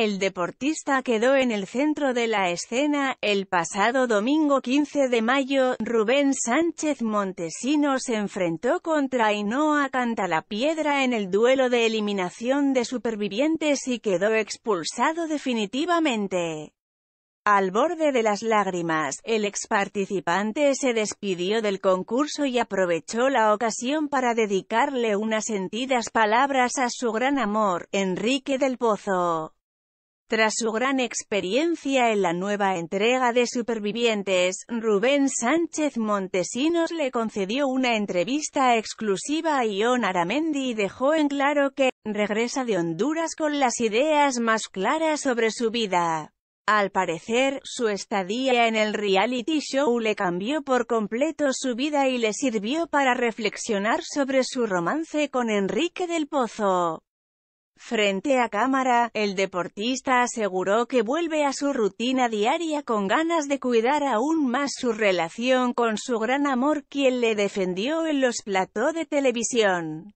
El deportista quedó en el centro de la escena, el pasado domingo 15 de mayo, Rubén Sánchez Montesino se enfrentó contra Ainhoa Cantalapiedra en el duelo de eliminación de supervivientes y quedó expulsado definitivamente. Al borde de las lágrimas, el ex participante se despidió del concurso y aprovechó la ocasión para dedicarle unas sentidas palabras a su gran amor, Enrique del Pozo. Tras su gran experiencia en la nueva entrega de Supervivientes, Rubén Sánchez Montesinos le concedió una entrevista exclusiva a Ion Aramendi y dejó en claro que, regresa de Honduras con las ideas más claras sobre su vida. Al parecer, su estadía en el reality show le cambió por completo su vida y le sirvió para reflexionar sobre su romance con Enrique del Pozo. Frente a cámara, el deportista aseguró que vuelve a su rutina diaria con ganas de cuidar aún más su relación con su gran amor quien le defendió en los plató de televisión.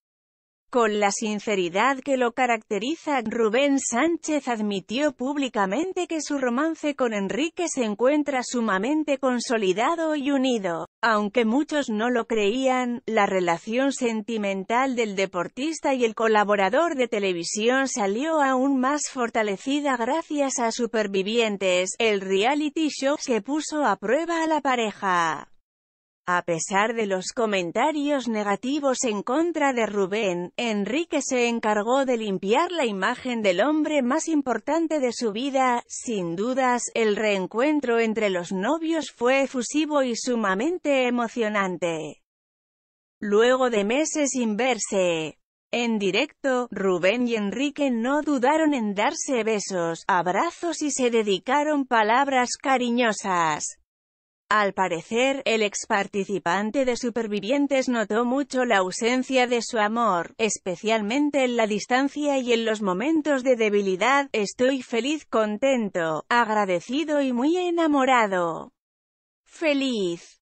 Con la sinceridad que lo caracteriza, Rubén Sánchez admitió públicamente que su romance con Enrique se encuentra sumamente consolidado y unido. Aunque muchos no lo creían, la relación sentimental del deportista y el colaborador de televisión salió aún más fortalecida gracias a Supervivientes, el reality show que puso a prueba a la pareja. A pesar de los comentarios negativos en contra de Rubén, Enrique se encargó de limpiar la imagen del hombre más importante de su vida. Sin dudas, el reencuentro entre los novios fue efusivo y sumamente emocionante. Luego de meses sin verse, en directo, Rubén y Enrique no dudaron en darse besos, abrazos y se dedicaron palabras cariñosas. Al parecer, el ex participante de Supervivientes notó mucho la ausencia de su amor, especialmente en la distancia y en los momentos de debilidad. Estoy feliz, contento, agradecido y muy enamorado. Feliz.